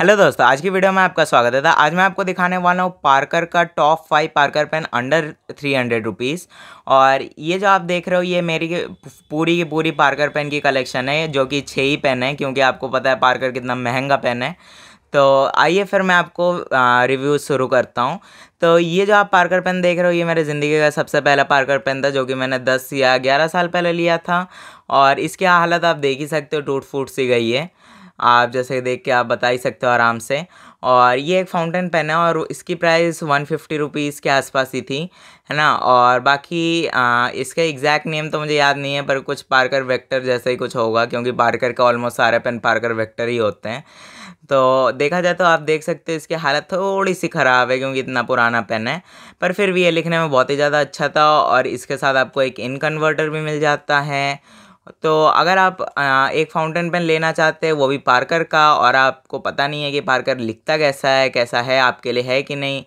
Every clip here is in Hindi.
हेलो दोस्तों आज की वीडियो में आपका स्वागत है तो आज मैं आपको दिखाने वाला हूँ पार्कर का top five Parker pen under three hundred rupees और ये जो आप देख रहे हो ये मेरी पूरी की पूरी पार्कर पेन की कलेक्शन है जो कि छः ही पेन है क्योंकि आपको पता है पार्कर कितना महंगा पेन है तो आइए फिर मैं आपको रिव्यू शुरू करता हूँ तो ये जो आप पार्कर पेन देख रहे हो ये मेरे ज़िंदगी का सबसे पहला पार्कर पेन था जो कि मैंने 10 या 11 साल पहले लिया था और इसकी हालत आप देख ही सकते हो टूट फूट सी गई है आप जैसे देख के आप बता ही सकते हो आराम से और ये एक फाउंटेन पेन है और इसकी प्राइस वन फिफ्टी रुपीज़ के आसपास ही थी है ना और बाकी आ, इसका एग्जैक्ट नेम तो मुझे याद नहीं है पर कुछ पार्कर वेक्टर जैसे ही कुछ होगा क्योंकि पार्कर का ऑलमोस्ट सारे पेन पार्कर वेक्टर ही होते हैं तो देखा जाए तो आप देख सकते हो इसकी हालत थोड़ी सी ख़राब है क्योंकि इतना पुराना पेन है पर फिर भी ये लिखने में बहुत ही ज़्यादा अच्छा था और इसके साथ आपको एक इनकन्वर्टर भी मिल जाता है तो अगर आप एक फाउंटेन पेन लेना चाहते हैं वो भी पार्कर का और आपको पता नहीं है कि पार्कर लिखता कैसा है कैसा है आपके लिए है कि नहीं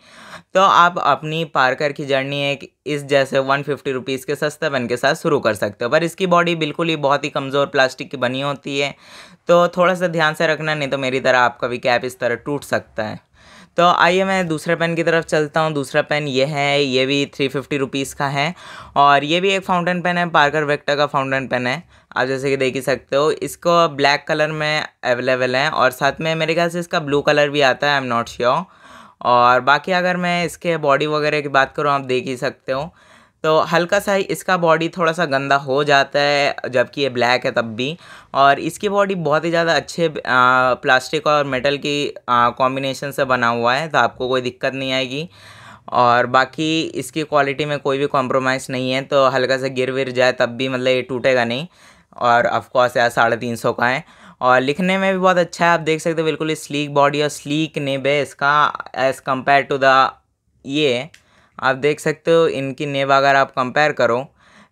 तो आप अपनी पार्कर की जर्नी एक इस जैसे वन फिफ्टी रुपीज़ के सस्ते पेन के साथ शुरू कर सकते हो पर इसकी बॉडी बिल्कुल ही बहुत ही कमज़ोर प्लास्टिक की बनी होती है तो थोड़ा सा ध्यान से रखना नहीं तो मेरी तरह आपका भी कैप इस तरह टूट सकता है तो आइए मैं दूसरे पेन की तरफ चलता हूँ दूसरा पेन ये है ये भी थ्री फिफ्टी रुपीज़ का है और ये भी एक फाउंटेन पेन है पार्कर वेक्टा का फाउंटेन पेन है आप जैसे कि देख ही सकते हो इसको ब्लैक कलर में अवेलेबल है और साथ में मेरे ख्याल से इसका ब्लू कलर भी आता है आई एम नॉट श्योर और बाकी अगर मैं इसके बॉडी वगैरह की बात करूँ आप देख ही सकते हो तो हल्का सा ही इसका बॉडी थोड़ा सा गंदा हो जाता है जबकि ये ब्लैक है तब भी और इसकी बॉडी बहुत ही ज़्यादा अच्छे प्लास्टिक और मेटल की कॉम्बिनेशन से बना हुआ है तो आपको कोई दिक्कत नहीं आएगी और बाकी इसकी क्वालिटी में कोई भी कॉम्प्रोमाइज़ नहीं है तो हल्का सा गिर विर जाए तब भी मतलब ये टूटेगा नहीं और अफकोर्स यार साढ़े तीन सौ का है और लिखने में भी बहुत अच्छा है आप देख सकते हो बिल्कुल स्लीक बॉडी और स्लीक नेब है इसका एज़ कम्पेयर टू द ये आप देख सकते हो इनकी नेब अगर आप कंपेयर करो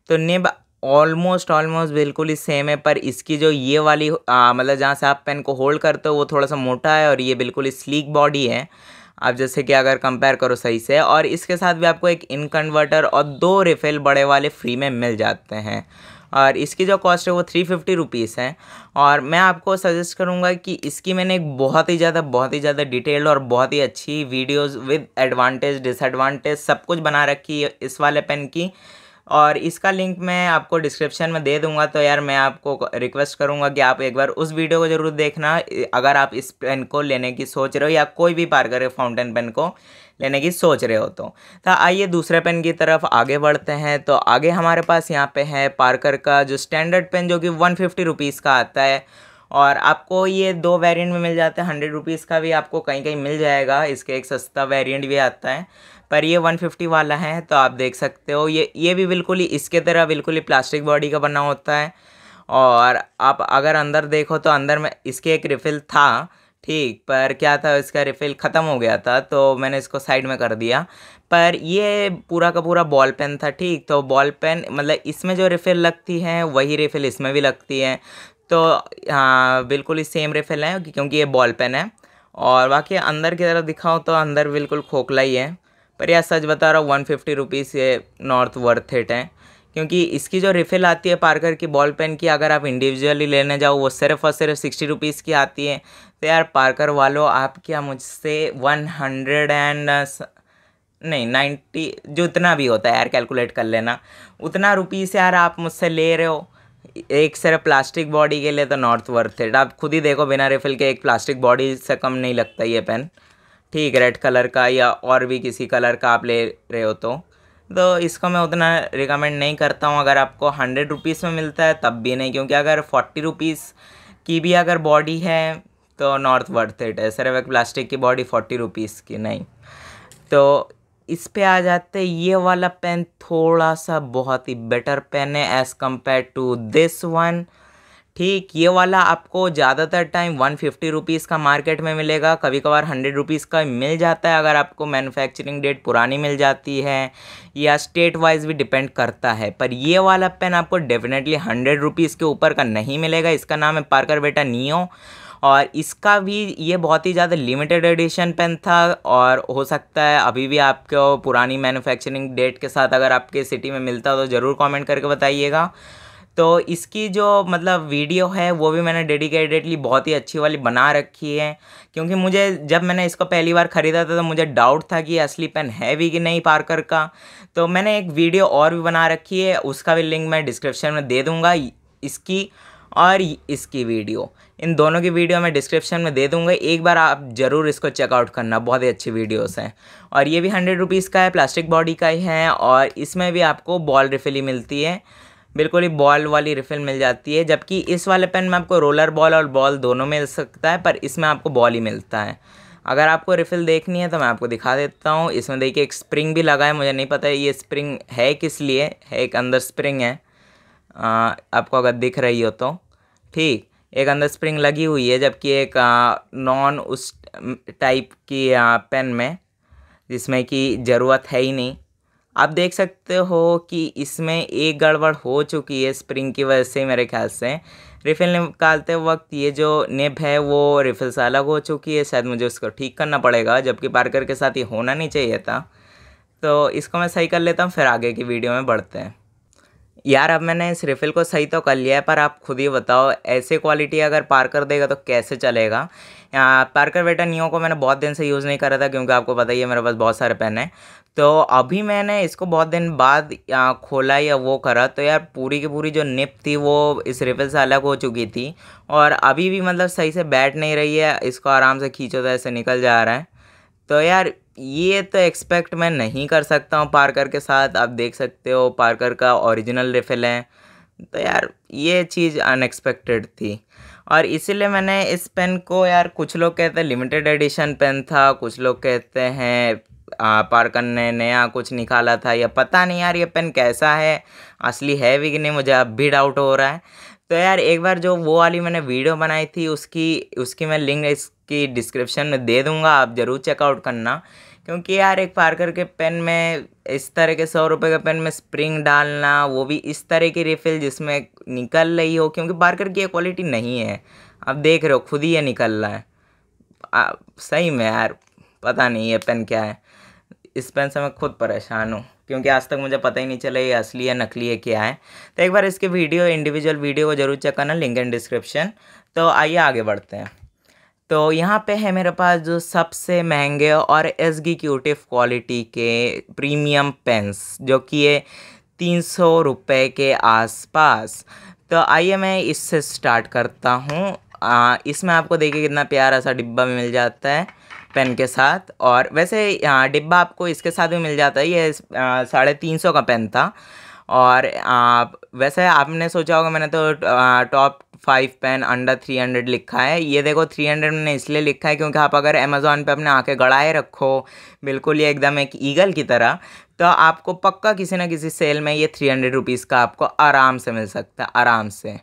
तो नेब ऑलमोस्ट ऑलमोस्ट बिल्कुल ही सेम है पर इसकी जो ये वाली मतलब जहाँ से आप पेन को होल्ड करते हो वो थोड़ा सा मोटा है और ये बिल्कुल ही स्लीक बॉडी है आप जैसे कि अगर कंपेयर करो सही से और इसके साथ भी आपको एक इनकन्वर्टर और दो रिफिल बड़े वाले फ्री में मिल जाते हैं और इसकी जो कॉस्ट है वो थ्री फिफ्टी रुपीज़ है और मैं आपको सजेस्ट करूँगा कि इसकी मैंने एक बहुत ही ज़्यादा बहुत ही ज़्यादा डिटेल और बहुत ही अच्छी वीडियोज़ विद एडवांटेज डिसएडवांटेज सब कुछ बना रखी है इस वाले पेन की और इसका लिंक मैं आपको डिस्क्रिप्शन में दे दूंगा तो यार मैं आपको रिक्वेस्ट करूंगा कि आप एक बार उस वीडियो को ज़रूर देखना अगर आप इस पेन को लेने की सोच रहे हो या कोई भी पार्कर फाउंटेन पेन को लेने की सोच रहे हो तो तो आइए दूसरे पेन की तरफ आगे बढ़ते हैं तो आगे हमारे पास यहाँ पे है पार्कर का जो स्टैंडर्ड पेन जो कि वन फिफ्टी रुपीज़ का आता है और आपको ये दो वेरिएंट में मिल जाता है हंड्रेड रुपीज़ का भी आपको कहीं कहीं मिल जाएगा इसके एक सस्ता वेरिएंट भी आता है पर ये वन फिफ्टी वाला है तो आप देख सकते हो ये ये भी बिल्कुल ही इसके तरह बिल्कुल ही प्लास्टिक बॉडी का बना होता है और आप अगर अंदर देखो तो अंदर में इसके एक रिफ़िल था ठीक पर क्या था इसका रिफ़िल ख़त्म हो गया था तो मैंने इसको साइड में कर दिया पर ये पूरा का पूरा बॉल पेन था ठीक तो बॉल पेन मतलब इसमें जो रिफ़िल लगती है वही रिफ़िल इसमें भी लगती है तो हाँ बिल्कुल ही सेम रिफिल है क्योंकि ये बॉल पेन है और बाकी अंदर की तरफ दिखाऊँ तो अंदर बिल्कुल खोखला ही है पर यह सच बता रहा हूँ वन फिफ्टी रुपीज़ ये नॉर्थ वर्थ हिट है क्योंकि इसकी जो रिफ़िल आती है पार्कर की बॉल पेन की अगर आप इंडिविजुअली लेने जाओ वो सिर्फ और सिर्फ सिक्सटी रुपीज़ की आती है तो यार पार्कर वालों आप क्या मुझसे वन हंड्रेड एंड नहीं नाइन्टी जो उतना भी होता है यार कैलकुलेट कर लेना उतना रुपीज़ यार आप मुझसे ले रहे हो एक सिर्फ प्लास्टिक बॉडी के लिए तो नॉर्थ वर्थ इट आप खुद ही देखो बिना रिफिल के एक प्लास्टिक बॉडी से कम नहीं लगता ये पेन ठीक रेड कलर का या और भी किसी कलर का आप ले रहे हो तो तो इसको मैं उतना रिकमेंड नहीं करता हूँ अगर आपको हंड्रेड रुपीज़ में मिलता है तब भी नहीं क्योंकि अगर फोर्टी रुपीज़ की भी अगर बॉडी है तो नॉर्थ वर्थ इट है सिर्फ एक प्लास्टिक की बॉडी फोर्टी रुपीज़ की नहीं तो इस पे आ जाते ये वाला पेन थोड़ा सा बहुत ही बेटर पेन है as compare to this one ठीक ये वाला आपको ज़्यादातर टाइम वन फिफ्टी रुपीज़ का मार्केट में मिलेगा कभी कभार हंड्रेड रुपीज़ का मिल जाता है अगर आपको मैन्युफैक्चरिंग डेट पुरानी मिल जाती है या स्टेट वाइज भी डिपेंड करता है पर ये वाला पेन आपको डेफिनेटली हंड्रेड रुपीज़ के ऊपर का नहीं मिलेगा इसका नाम है पार्कर बेटा नियो और इसका भी ये बहुत ही ज़्यादा लिमिटेड एडिशन पेन था और हो सकता है अभी भी आपको पुरानी मैन्युफैक्चरिंग डेट के साथ अगर आपके सिटी में मिलता हो तो ज़रूर कमेंट करके बताइएगा तो इसकी जो मतलब वीडियो है वो भी मैंने डेडिकेटेडली बहुत ही अच्छी वाली बना रखी है क्योंकि मुझे जब मैंने इसको पहली बार ख़रीदा था तो मुझे डाउट था कि असली पेन है भी कि नहीं पार्कर का तो मैंने एक वीडियो और भी बना रखी है उसका भी लिंक मैं डिस्क्रिप्शन में दे दूँगा इसकी और इसकी वीडियो इन दोनों की वीडियो मैं डिस्क्रिप्शन में दे दूंगा एक बार आप ज़रूर इसको चेकआउट करना बहुत ही अच्छी वीडियोस हैं और ये भी हंड्रेड रुपीज़ का है प्लास्टिक बॉडी का ही है और इसमें भी आपको बॉल रिफिल ही मिलती है बिल्कुल ही बॉल वाली रिफिल मिल जाती है जबकि इस वाले पेन में आपको रोलर बॉल और बॉल दोनों मिल सकता है पर इसमें आपको बॉल ही मिलता है अगर आपको रिफिल देखनी है तो मैं आपको दिखा देता हूँ इसमें देखिए एक स्प्रिंग भी लगा है मुझे नहीं पता है ये स्प्रिंग है किस लिए है एक अंदर स्प्रिंग है आ, आपको अगर दिख रही हो तो ठीक एक अंदर स्प्रिंग लगी हुई है जबकि एक नॉन उस टाइप की पेन में जिसमें कि ज़रूरत है ही नहीं आप देख सकते हो कि इसमें एक गड़बड़ हो चुकी है स्प्रिंग की वजह से मेरे ख्याल से रिफ़िल निकालते वक्त ये जो निब है वो रिफ़िल से अलग हो चुकी है शायद मुझे उसको ठीक करना पड़ेगा जबकि पार्कर के साथ ये होना नहीं चाहिए था तो इसको मैं सही कर लेता हूँ फिर आगे की वीडियो में बढ़ते हैं यार अब मैंने इस रिफ़िल को सही तो कर लिया है पर आप खुद ही बताओ ऐसे क्वालिटी अगर पार्कर देगा तो कैसे चलेगा पार्कर बेटा नियो को मैंने बहुत दिन से यूज़ नहीं करा था क्योंकि आपको पता ही है मेरे पास बहुत सारे पेन हैं तो अभी मैंने इसको बहुत दिन बाद खोला या वो करा तो यार पूरी की पूरी जो निप थी वो इस रिफिल से अलग हो चुकी थी और अभी भी मतलब सही से बैठ नहीं रही है इसको आराम से खींचो तो ऐसे निकल जा रहा है तो यार ये तो एक्सपेक्ट मैं नहीं कर सकता हूँ पार्कर के साथ आप देख सकते हो पार्कर का ओरिजिनल रिफिल है तो यार ये चीज़ अनएक्सपेक्टेड थी और इसीलिए मैंने इस पेन को यार कुछ लोग कहते हैं लिमिटेड एडिशन पेन था कुछ लोग कहते हैं पार्कर ने नया कुछ निकाला था या पता नहीं यार ये पेन कैसा है असली है भी कि नहीं मुझे अब भी डाउट हो रहा है तो यार एक बार जो वो वाली मैंने वीडियो बनाई थी उसकी उसकी मैं लिंक इसकी डिस्क्रिप्शन में दे दूँगा आप ज़रूर चेकआउट करना क्योंकि यार एक पार्कर के पेन में इस तरह के सौ रुपये के पेन में स्प्रिंग डालना वो भी इस तरह की रिफ़िल जिसमें निकल रही हो क्योंकि पार्कर की ये क्वालिटी नहीं है आप देख रहे हो खुद ही ये निकल रहा है आ, सही में यार पता नहीं ये पेन क्या है इस पेन से मैं खुद परेशान हूँ क्योंकि आज तक मुझे पता ही नहीं चला ये असली है नकली है क्या है तो एक बार इसके वीडियो इंडिविजुअल वीडियो को जरूर चेक करना लिंक एंड डिस्क्रिप्शन तो आइए आगे बढ़ते हैं तो यहाँ पे है मेरे पास जो सबसे महंगे और एग्जीक्यूटिव क्वालिटी के प्रीमियम पेंस जो कि ये तीन सौ रुपये के आसपास तो आइए मैं इससे स्टार्ट करता हूँ इसमें आपको देखिए कितना प्यारा सा डिब्बा मिल जाता है पेन के साथ और वैसे डिब्बा आपको इसके साथ भी मिल जाता है ये साढ़े तीन सौ का पेन था और आ, वैसे आपने सोचा होगा मैंने तो top five pen under three hundred लिखा है ये देखो थ्री हंड्रेड मैंने इसलिए लिखा है क्योंकि आप अगर अमेज़ोन पे अपने आँखें गड़ाए रखो बिल्कुल ये एकदम एक ईगल की तरह तो आपको पक्का किसी ना किसी सेल में ये थ्री हंड्रेड रुपीज़ का आपको आराम से मिल सकता है आराम से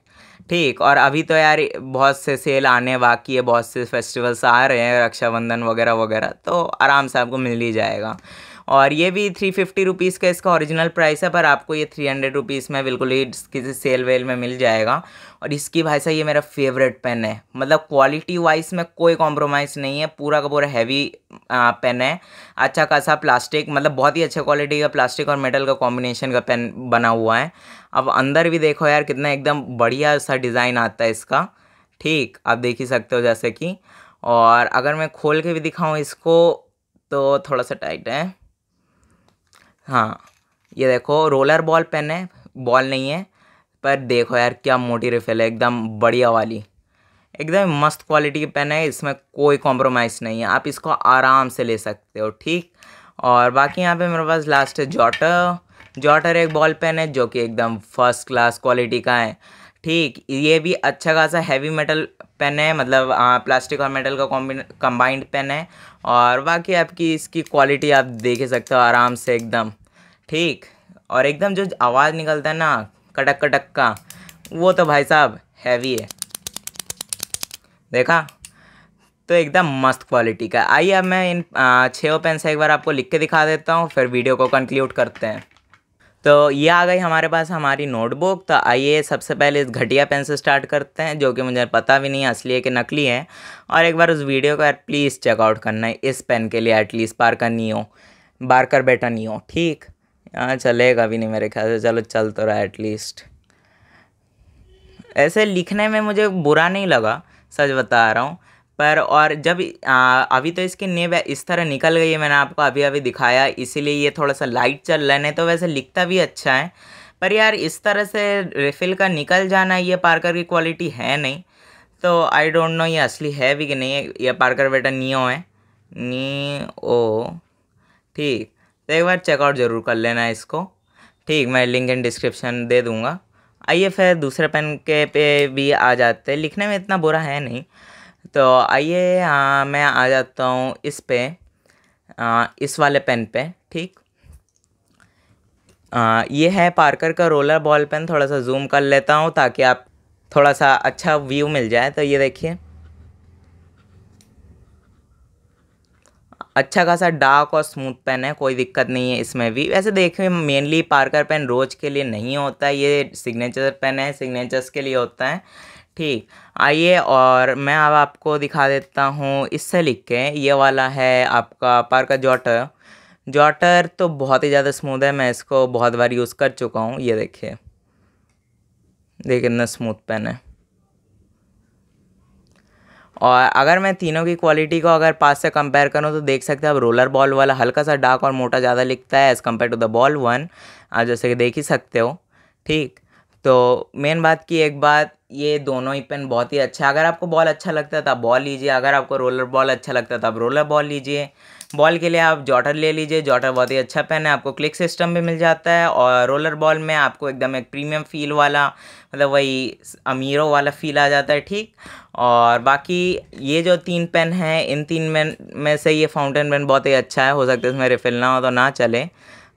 ठीक और अभी तो यार बहुत से सेल आने बाकी है बहुत से फेस्टिवल्स आ रहे हैं रक्षाबंधन वगैरह वगैरह तो आराम से आपको मिल ही जाएगा और ये भी थ्री फिफ्टी रुपीज़ का इसका ओरिजिनल प्राइस है पर आपको ये थ्री हंड्रेड रुपीज़ में बिल्कुल ही किसी सेल वेल में मिल जाएगा और इसकी भाई साहब ये मेरा फेवरेट पेन है मतलब क्वालिटी वाइज में कोई कॉम्प्रोमाइज़ नहीं है पूरा का पूरा हैवी पेन है अच्छा खासा प्लास्टिक मतलब बहुत ही अच्छा क्वालिटी का प्लास्टिक और मेटल का कॉम्बिनेशन का पेन बना हुआ है अब अंदर भी देखो यार कितना एकदम बढ़िया सा डिज़ाइन आता है इसका ठीक आप देख ही सकते हो जैसे कि और अगर मैं खोल के भी दिखाऊँ इसको तो थोड़ा सा टाइट है हाँ ये देखो रोलर बॉल पेन है बॉल नहीं है पर देखो यार क्या मोटी रिफिल है एकदम बढ़िया वाली एकदम मस्त क्वालिटी की पेन है इसमें कोई कॉम्प्रोमाइज़ नहीं है आप इसको आराम से ले सकते हो ठीक और बाकी यहाँ पे मेरे पास लास्ट है जॉटर जॉटर एक बॉल पेन है जो कि एकदम फर्स्ट क्लास क्वालिटी का है ठीक ये भी अच्छा खासा हैवी मेटल पेन है मतलब आ, हाँ, प्लास्टिक और मेटल का कम्बाइंड पेन है और बाकी आपकी इसकी क्वालिटी आप देख सकते हो आराम से एकदम ठीक और एकदम जो आवाज़ निकलता है ना कटक कटक का वो तो भाई साहब हैवी है देखा तो एकदम मस्त क्वालिटी का आइए अब मैं इन छः पेन से एक बार आपको लिख के दिखा देता हूँ फिर वीडियो को कंक्लूड करते हैं तो ये आ गई हमारे पास हमारी नोटबुक तो आइए सबसे पहले इस घटिया पेन से स्टार्ट करते हैं जो कि मुझे पता भी नहीं असली है कि नकली है और एक बार उस वीडियो का प्लीज़ चेकआउट करना है इस पेन के लिए एटलीस्ट पार का नहीं हो बार कर बेटा नहीं हो ठीक हाँ चलेगा भी नहीं मेरे ख्याल से चलो चल तो रहा एटलीस्ट ऐसे लिखने में मुझे बुरा नहीं लगा सच बता रहा हूँ पर और जब अभी तो इसकी नेब इस तरह निकल गई है मैंने आपको अभी अभी दिखाया इसीलिए ये थोड़ा सा लाइट चल रहा है नहीं तो वैसे लिखता भी अच्छा है पर यार इस तरह से रिफ़िल का निकल जाना ये पार्कर की क्वालिटी है नहीं तो आई डोंट नो ये असली है भी कि नहीं ये पार्कर बेटा नियो है नी ओ ठीक तो एक बार चेकआउट ज़रूर कर लेना इसको ठीक मैं लिंक इन डिस्क्रिप्शन दे दूँगा आइए फिर दूसरे पेन के पे भी आ जाते लिखने में इतना बुरा है नहीं तो आइए हाँ, मैं आ जाता हूँ इस पे आ, इस वाले पेन पे ठीक आ, ये है पार्कर का रोलर बॉल पेन थोड़ा सा जूम कर लेता हूँ ताकि आप थोड़ा सा अच्छा व्यू मिल जाए तो ये देखिए अच्छा खासा डार्क और स्मूथ पेन है कोई दिक्कत नहीं है इसमें भी वैसे देखिए मेनली पार्कर पेन रोज के लिए नहीं होता है ये सिग्नेचर पेन है सिग्नेचर्स के लिए होता है ठीक आइए और मैं अब आपको दिखा देता हूँ इससे लिख के ये वाला है आपका पार का जॉटर जॉटर तो बहुत ही ज़्यादा स्मूथ है मैं इसको बहुत बार यूज़ कर चुका हूँ ये देखिए देखिए कितना स्मूथ पेन है और अगर मैं तीनों की क्वालिटी को अगर पास से कंपेयर करूँ तो देख सकते हैं अब रोलर बॉल वाला हल्का सा डार्क और मोटा ज़्यादा लिखता है as compare to the ball one आप जैसे कि देख ही सकते हो ठीक तो मेन बात की एक बात ये दोनों ही पेन बहुत ही अच्छा अगर आपको बॉल अच्छा लगता है तो आप बॉल लीजिए अगर आपको रोलर बॉल अच्छा लगता है तो आप रोलर बॉल लीजिए बॉल के लिए आप जॉटर ले लीजिए जॉटर बहुत ही अच्छा पेन है आपको क्लिक सिस्टम भी मिल जाता है और रोलर बॉल में आपको एकदम एक प्रीमियम फील वाला मतलब वही अमीरों वाला फील आ जाता है ठीक और बाकी ये जो तीन पेन हैं इन तीन पेन में से ये फाउंटेन पेन बहुत ही अच्छा है हो सकता है इसमें रिफिल ना हो तो ना चले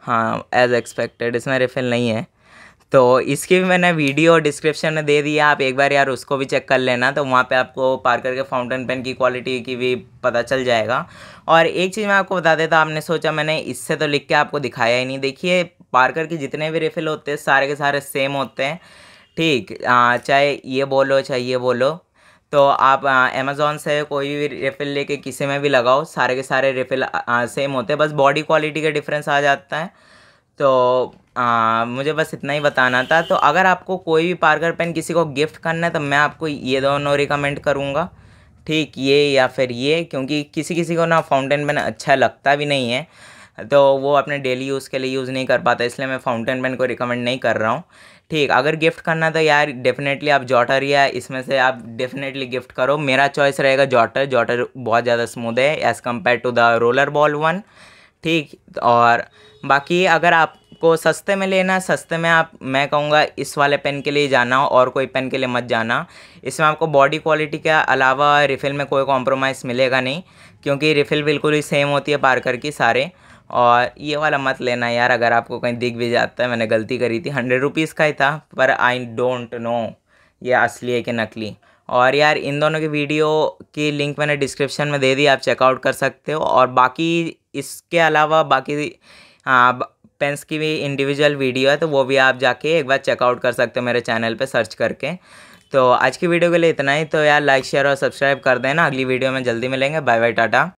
हाँ एज़ एक्सपेक्टेड इसमें रिफिल नहीं है तो इसकी भी मैंने वीडियो डिस्क्रिप्शन में दे दिया आप एक बार यार उसको भी चेक कर लेना तो वहाँ पे आपको पार्कर के फाउंटेन पेन की क्वालिटी की भी पता चल जाएगा और एक चीज़ मैं आपको बता देता आपने सोचा मैंने इससे तो लिख के आपको दिखाया ही नहीं देखिए पार्कर के जितने भी रिफिल होते हैं सारे के सारे सेम होते हैं ठीक चाहे ये बोलो चाहे ये बोलो तो आप अमेज़ोन से कोई भी रिफ़िल लेके किसी में भी लगाओ सारे के सारे रिफ़िल सेम होते हैं बस बॉडी क्वालिटी का डिफरेंस आ जाता है तो आ, मुझे बस इतना ही बताना था तो अगर आपको कोई भी पार्कर पेन किसी को गिफ्ट करना है तो मैं आपको ये दोनों रिकमेंड करूँगा ठीक ये या फिर ये क्योंकि किसी किसी को ना फाउंटेन पेन अच्छा लगता भी नहीं है तो वो अपने डेली यूज़ के लिए यूज़ नहीं कर पाता इसलिए मैं फाउंटेन पेन को रिकमेंड नहीं कर रहा हूँ ठीक अगर गिफ्ट करना तो यार डेफिनेटली आप जॉटर या इसमें से आप डेफिनेटली गिफ्ट करो मेरा चॉइस रहेगा जॉटर जॉटर बहुत ज़्यादा स्मूद है as compare to the roller ball one ठीक और बाकी अगर आपको सस्ते में लेना सस्ते में आप मैं कहूँगा इस वाले पेन के लिए जाना और कोई पेन के लिए मत जाना इसमें आपको बॉडी क्वालिटी के अलावा रिफ़िल में कोई कॉम्प्रोमाइज़ मिलेगा नहीं क्योंकि रिफ़िल बिल्कुल ही सेम होती है पार्कर की सारे और ये वाला मत लेना यार अगर आपको कहीं दिख भी जाता है मैंने गलती करी थी हंड्रेड रुपीज़ का ही था पर आई डोंट नो ये असली है कि नकली और यार इन दोनों की वीडियो की लिंक मैंने डिस्क्रिप्शन में दे दी आप चेकआउट कर सकते हो और बाकी इसके अलावा बाकी हाँ, पेंस की भी इंडिविजुअल वीडियो है तो वो भी आप जाके एक बार चेकआउट कर सकते हो मेरे चैनल पे सर्च करके तो आज की वीडियो के लिए इतना ही तो यार लाइक शेयर और सब्सक्राइब कर देना अगली वीडियो में जल्दी मिलेंगे बाय बाय टाटा